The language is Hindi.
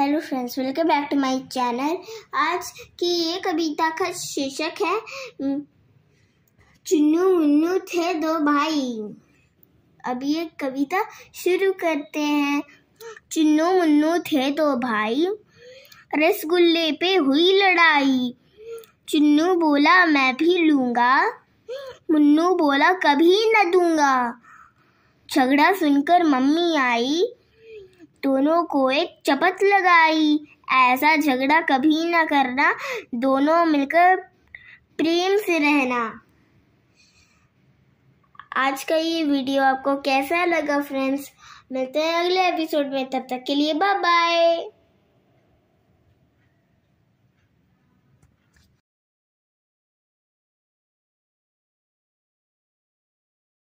hello friends welcome back to my channel आज की ये कविता का शीर्षक है चुन्नू मुन्नू थे दो भाई अब ये कविता शुरू करते हैं चुन्नू मुन्नू थे दो भाई रसगुल्ले पे हुई लड़ाई चुन्नू बोला मैं भी लूँगा मुन्नू बोला कभी न दूंगा झगड़ा सुनकर मम्मी आई दोनों को एक चपत लगाई ऐसा झगड़ा कभी ना करना दोनों मिलकर प्रेम से रहना आज का ये वीडियो आपको कैसा लगा फ्रेंड्स मिलते हैं अगले एपिसोड में तब तक के लिए बाय बाय